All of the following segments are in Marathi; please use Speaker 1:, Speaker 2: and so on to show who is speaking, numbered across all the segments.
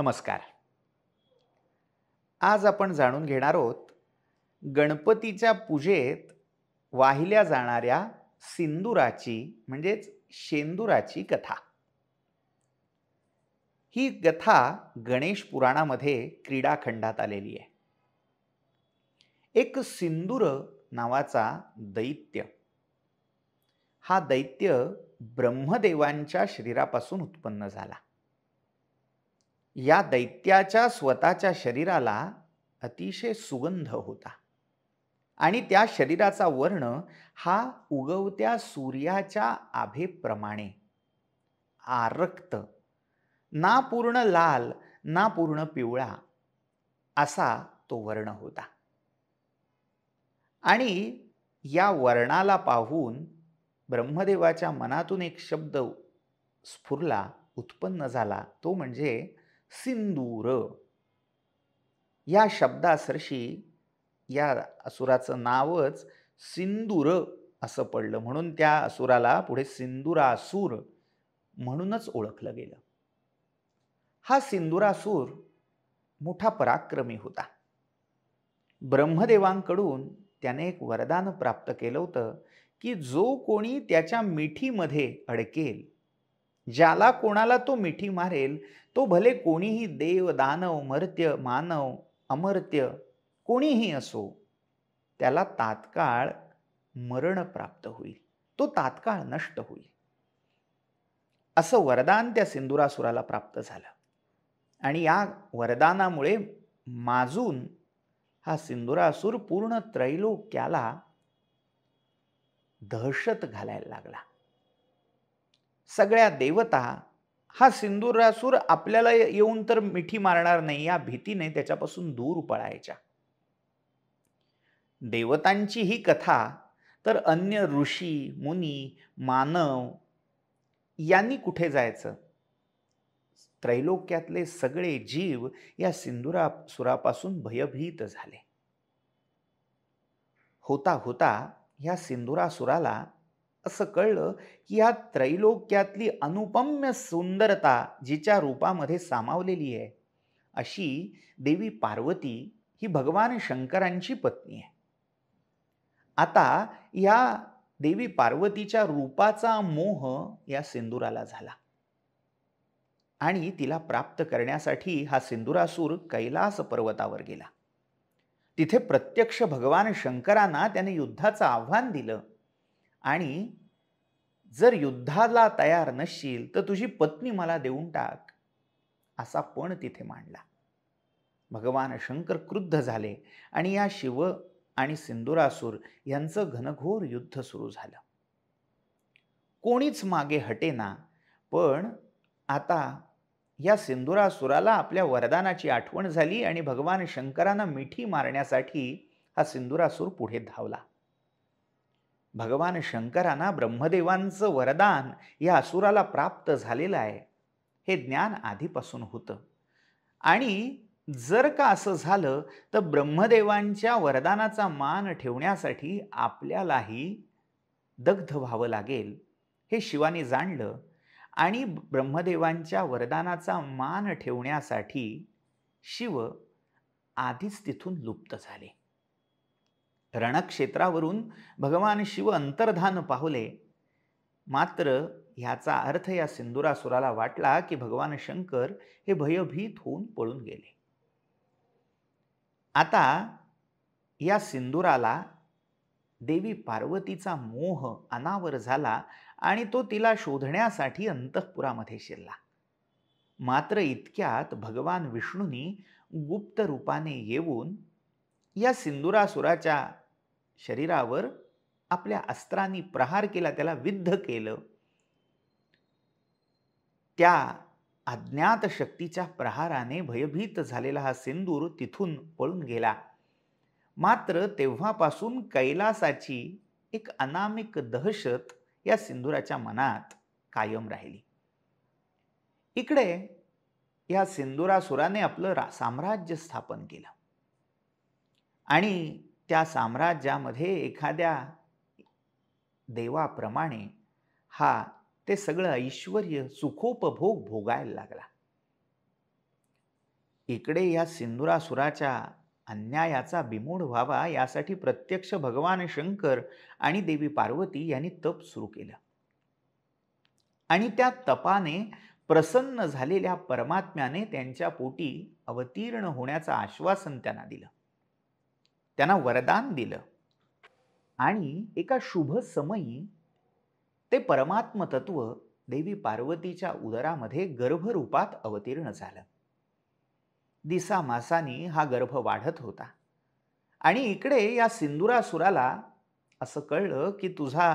Speaker 1: नमस्कार आज आपण जाणून घेणार आहोत गणपतीच्या पूजेत वाहिल्या जाणाऱ्या सिंदुराची म्हणजेच शेंदुराची कथा ही कथा गणेश पुराणामध्ये क्रीडाखंडात आलेली आहे एक सिंदूर नावाचा दैत्य हा दैत्य ब्रह्मदेवांच्या शरीरापासून उत्पन्न झाला या दैत्याच्या स्वतःच्या शरीराला अतिशय सुगंध होता आणि त्या शरीराचा वर्ण हा उगवत्या सूर्याच्या आभेप्रमाणे आरक्त ना पूर्ण लाल ना पूर्ण पिवळा असा तो वर्ण होता आणि या वर्णाला पाहून ब्रह्मदेवाच्या मनातून एक शब्द स्फुरला उत्पन्न झाला तो म्हणजे सिंदूर या शब्दासरशी या असुराचं नावच सिंदूर असं पडलं म्हणून त्या असुराला पुढे सिंदुरासूर म्हणूनच ओळखलं गेलं हा सिंदुरासूर मोठा पराक्रमी होता ब्रह्मदेवांकडून त्याने एक वरदान प्राप्त केलं होतं की जो कोणी त्याच्या मिठीमध्ये अडकेल ज्याला कोणाला तो मिठी मारेल तो भले कोणीही देव दानव मर्त्य मानव अमर्त्य कोणीही असो त्याला तात्काळ मरण प्राप्त होईल तो तात्काळ नष्ट होईल असं वरदान त्या सिंदुरासुराला प्राप्त झालं आणि या वरदानामुळे माजून हा सिंदुरासूर पूर्ण त्रैलोक्याला दहशत घालायला लागला सगळ्या देवता हा सिंदुरासूर आपल्याला येऊन तर मिठी मारणार नाही या भीतीने त्याच्यापासून दूर पळायच्या देवतांची ही कथा तर अन्य ऋषी मुनी मानव यांनी कुठे जायचं त्रैलोक्यातले सगळे जीव या सिंदुरा भयभीत झाले होता होता या सिंदुरासुराला असं कळलं की या त्रैलोक्यातली अनुपम्य सुंदरता जिच्या रूपामध्ये सामावलेली आहे अशी देवी पार्वती ही भगवान शंकरांची पत्नी आहे आता या देवी पार्वतीच्या रूपाचा मोह या सिंदुराला झाला आणि तिला प्राप्त करण्यासाठी हा सिंदुरासूर कैलास पर्वतावर गेला तिथे प्रत्यक्ष भगवान शंकरांना त्याने युद्धाचं आव्हान दिलं आणि जर युद्धाला तयार नसशील तर तुझी पत्नी मला देऊन टाक असा पण तिथे मांडला भगवान शंकर क्रुद्ध झाले आणि या शिव आणि सिंदुरासूर यांचं घनघोर युद्ध सुरू झालं कोणीच मागे हटेना पण आता या सिंदुरासुराला आपल्या वरदानाची आठवण झाली आणि भगवान शंकरांना मिठी मारण्यासाठी हा सिंदुरासूर पुढे धावला भगवान शंकरांना ब्रह्मदेवांचं वरदान या असुराला प्राप्त झालेलं आहे हे ज्ञान आधीपासून होतं आणि जर का असं झालं तर ब्रह्मदेवांच्या वरदानाचा मान ठेवण्यासाठी आपल्यालाही दग्ध व्हावं लागेल हे शिवाने जाणलं आणि ब्रह्मदेवांच्या वरदानाचा मान ठेवण्यासाठी शिव आधीच तिथून लुप्त झाले रणक्षेत्रावरून भगवान शिव अंतर्धान पाहुले मात्र ह्याचा अर्थ या सिंदुरासुराला वाटला की भगवान शंकर हे भयभीत होऊन पळून गेले आता या सिंदुराला देवी पार्वतीचा मोह अनावर झाला आणि तो तिला शोधण्यासाठी अंतःपुरामध्ये शिरला मात्र इतक्यात भगवान विष्णूनी गुप्त रूपाने येऊन या सिंदुरासुराच्या शरीरावर आपल्या अस्त्रांनी प्रहार केला त्याला विद्ध केलं त्या अज्ञात शक्तीच्या प्रहाराने भयभीत झालेला हा सिंदूर तिथून पळून गेला मात्र तेव्हापासून कैलासाची एक अनामिक दहशत या सिंदुराच्या मनात कायम राहिली इकडे या सिंदुरासुराने आपलं साम्राज्य स्थापन केलं आणि त्या साम्राज्यामध्ये एखाद्या देवाप्रमाणे हा ते सगळं ऐश्वर सुखोपभोग भोगायला लागला इकडे या सिंदुरासुराच्या अन्यायाचा बिमोड व्हावा यासाठी प्रत्यक्ष भगवान शंकर आणि देवी पार्वती यांनी तप सुरू केलं आणि त्या तपाने प्रसन्न झालेल्या परमात्म्याने त्यांच्या पोटी अवतीर्ण होण्याचं आश्वासन त्यांना दिलं त्यांना वरदान दिलं आणि एका शुभ समयी ते परमात्म तत्व देवी पार्वतीच्या उदरामध्ये गर्भरूपात अवतीर्ण झालं दिसा मासानी हा गर्भ वाढत होता आणि इकडे या सिंदुरासुराला असं कळलं की तुझा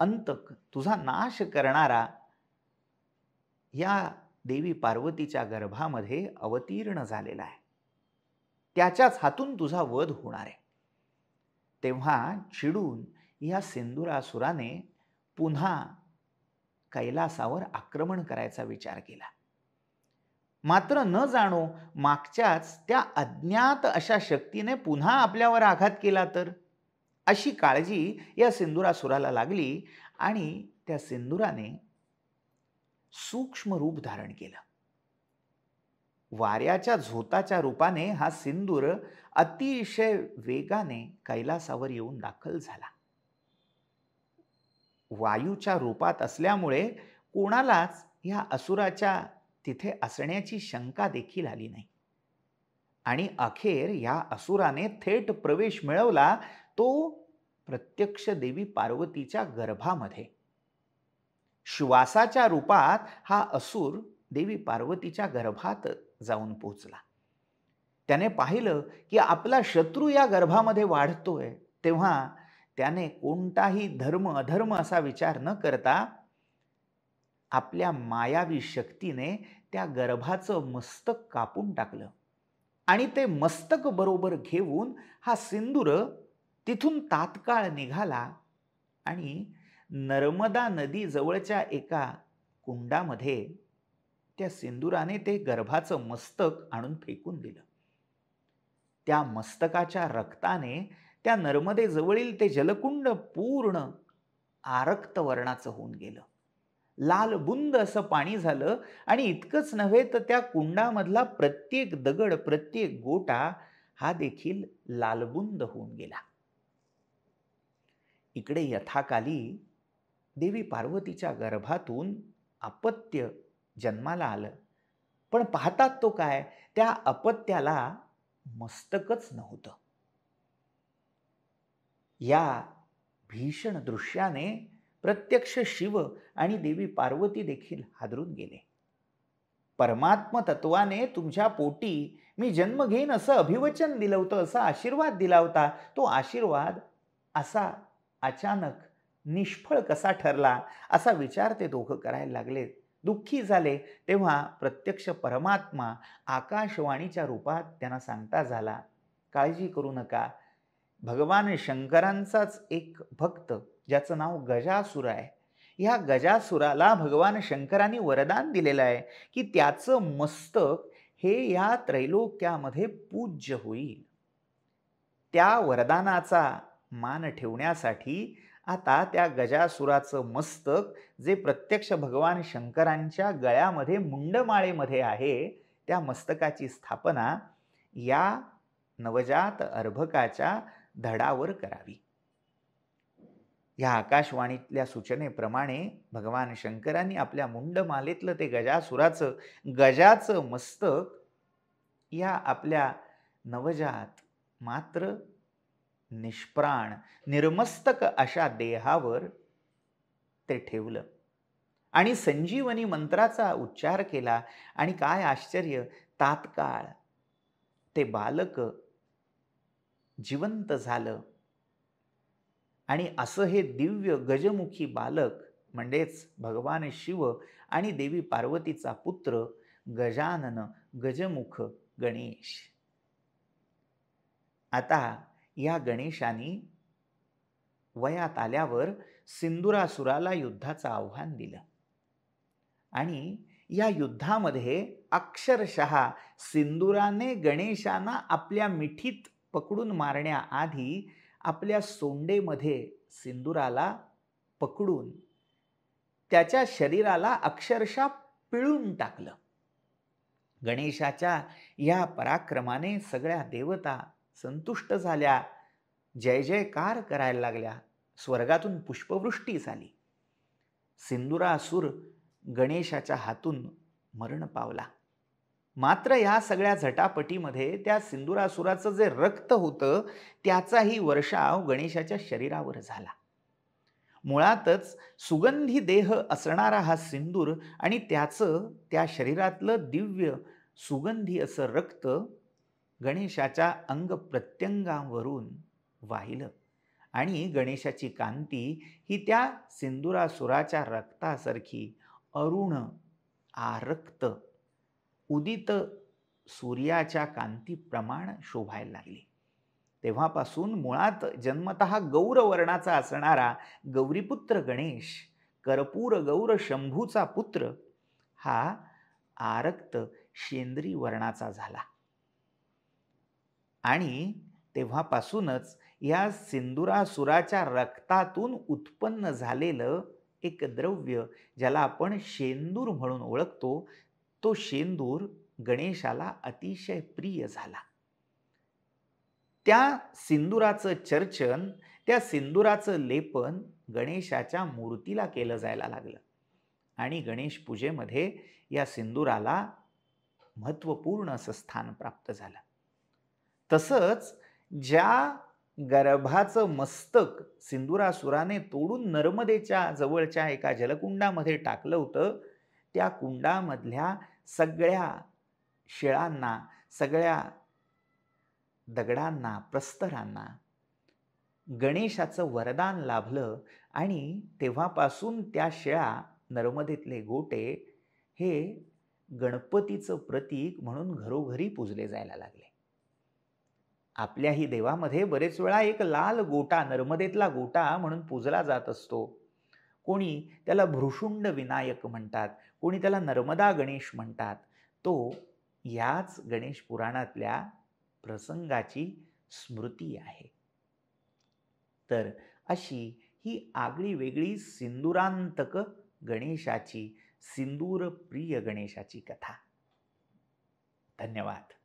Speaker 1: अंतक, तुझा नाश करणारा या देवी पार्वतीच्या गर्भामध्ये अवतीर्ण झालेला आहे त्याच्याच हातून तुझा वध होणार आहे तेव्हा चिडून या सिंधुरासुराने पुन्हा कैलासावर आक्रमण करायचा विचार केला मात्र न जाणो मागच्याच त्या अज्ञात अशा शक्तीने पुन्हा आपल्यावर आघात केला तर अशी काळजी या सिंधुरासुराला लागली आणि त्या सिंधुराने सूक्ष्म रूप धारण केलं वाऱ्याच्या झोताच्या रूपाने हा सिंदूर अतिशय वेगाने कैलासावर येऊन दाखल झाला वायूच्या रूपात असल्यामुळे कोणालाच ह्या असुराच्या तिथे असण्याची शंका देखील आली नाही आणि अखेर या असुराने थेट प्रवेश मिळवला तो प्रत्यक्ष देवी पार्वतीच्या गर्भामध्ये श्वासाच्या रूपात हा असुर देवी पार्वतीच्या गर्भात जाऊन पोचला त्याने पाहिलं की आपला शत्रू या गर्भामध्ये वाढतोय तेव्हा त्याने कोणताही धर्म अधर्म असा विचार न करता आपल्या मायावी शक्तीने त्या गर्भाचं मस्तक कापून टाकलं आणि ते मस्तक बरोबर घेऊन हा सिंदूर तिथून तात्काळ निघाला आणि नर्मदा नदीजवळच्या एका कुंडामध्ये त्या सिंदुराने ते गर्भाचं मस्तक आणून फेकून दिलं त्या मस्तकाच्या रक्ताने त्या नर्मदेजवळील ते जलकुंड पूर्ण आरक्त वर्णाचं होऊन गेलं लाल बुंद असं पाणी झालं आणि इतकंच नव्हे तर त्या कुंडामधला प्रत्येक दगड प्रत्येक गोटा हा देखील लालबुंद होऊन गेला इकडे यथाकाली देवी पार्वतीच्या गर्भातून अपत्य जन्माला आलं पण पाहतात तो काय त्या अपत्याला मस्तकच नव्हतं या भीषण दृश्याने प्रत्यक्ष शिव आणि देवी पार्वती देखील हादरून गेले परमात्म तत्वाने तुमच्या पोटी मी जन्म घेईन असं अभिवचन दिलं होतं असा आशीर्वाद दिला होता तो आशीर्वाद असा अचानक निष्फळ कसा ठरला असा विचार ते दोघं करायला लागलेत दुःखी झाले तेव्हा प्रत्यक्ष परमात्मा आकाशवाणीच्या रूपात त्यांना सांगता झाला काळजी करू नका भगवान शंकरांचाच एक भक्त ज्याचं नाव गजासुर आहे ह्या गजासुराला भगवान शंकरांनी वरदान दिलेलं आहे की त्याचं मस्तक हे या त्रैलोक्यामध्ये पूज्य होईल त्या वरदानाचा मान ठेवण्यासाठी आता त्या गजासुराचं मस्तक जे प्रत्यक्ष भगवान शंकरांच्या गळ्यामध्ये मुंडमाळेमध्ये आहे त्या मस्तकाची स्थापना या नवजात अर्भकाच्या धडावर करावी या आकाशवाणीतल्या सूचनेप्रमाणे भगवान शंकरांनी आपल्या मुंडमालेतलं ते गजासुराचं गजाचं मस्तक या आपल्या नवजात मात्र निष्प्राण निर्मस्तक अशा देहावर ते ठेवलं आणि संजीवनी मंत्राचा उच्चार केला आणि काय आश्चर्य तात्काळ ते बालक जिवंत झालं आणि असं हे दिव्य गजमुखी बालक म्हणजेच भगवान शिव आणि देवी पार्वतीचा पुत्र गजानन गजमुख गणेश आता या गणेशानी वयात आल्यावर सिंदुरासुराला युद्धाचं आव्हान दिलं आणि या युद्धामध्ये अक्षरशः सिंदुराने गणेशांना आपल्या मिठीत पकडून मारण्याआधी आपल्या सोंडेमध्ये सिंदुराला पकडून त्याच्या शरीराला अक्षरशः पिळून टाकलं गणेशाच्या या पराक्रमाने सगळ्या देवता संतुष्ट झाल्या जय जयकार करायला लागल्या स्वर्गातून पुष्पवृष्टी झाली सिंदुरासूर गणेशाच्या हातून मरण पावला मात्र या सगळ्या झटापटीमध्ये त्या सिंदुरासुराचं जे रक्त होतं त्याचाही वर्षाव गणेशाच्या शरीरावर झाला मुळातच सुगंधी देह असणारा हा सिंदूर आणि त्याचं त्या शरीरातलं दिव्य सुगंधी असं रक्त गणेशाच्या अंग प्रत्यंगावरून वाहिलं आणि गणेशाची कांती ही त्या सिंदुरासुराच्या रक्तासारखी अरुण आरक्त उदित सूर्याच्या कांतीप्रमाण शोभायला लागली तेव्हापासून मुळात जन्मत गौरवर्णाचा असणारा गौरीपुत्र गणेश कर्पूर गौर शंभूचा पुत्र हा आरक्त शेंद्री वर्णाचा झाला आणि तेव्हापासूनच या सिंदुरासुराच्या रक्तातून उत्पन्न झालेलं एक द्रव्य ज्याला आपण शेंदूर म्हणून ओळखतो तो शेंदूर गणेशाला अतिशय प्रिय झाला त्या सिंदुराचं चर्चन त्या सिंदुराचं लेपन गणेशाच्या मूर्तीला केलं जायला लागलं आणि गणेश पूजेमध्ये या सिंदुराला महत्त्वपूर्ण असं स्थान प्राप्त झालं तसंच ज्या गर्भाचं मस्तक सिंदुरासुराने तोडून नर्मदेच्या जवळच्या एका जलकुंडामध्ये टाकलं होतं त्या कुंडामधल्या सगळ्या शिळांना सगळ्या दगडांना प्रस्तरांना गणेशाचं वरदान लाभलं आणि तेव्हापासून त्या शिळा नर्मदेतले गोटे हे गणपतीचं प्रतीक म्हणून घरोघरी पूजले जायला लागले आपल्याही देवामध्ये बरेच वेळा एक लाल गोटा नर्मदेतला गोटा म्हणून पूजला जात असतो कोणी त्याला भृशुंड विनायक म्हणतात कोणी त्याला नर्मदा गणेश म्हणतात तो याच गणेश पुराणातल्या प्रसंगाची स्मृती आहे तर अशी ही आगळी वेगळी सिंदुरांतक गणेशाची सिंदूर प्रिय गणेशाची कथा धन्यवाद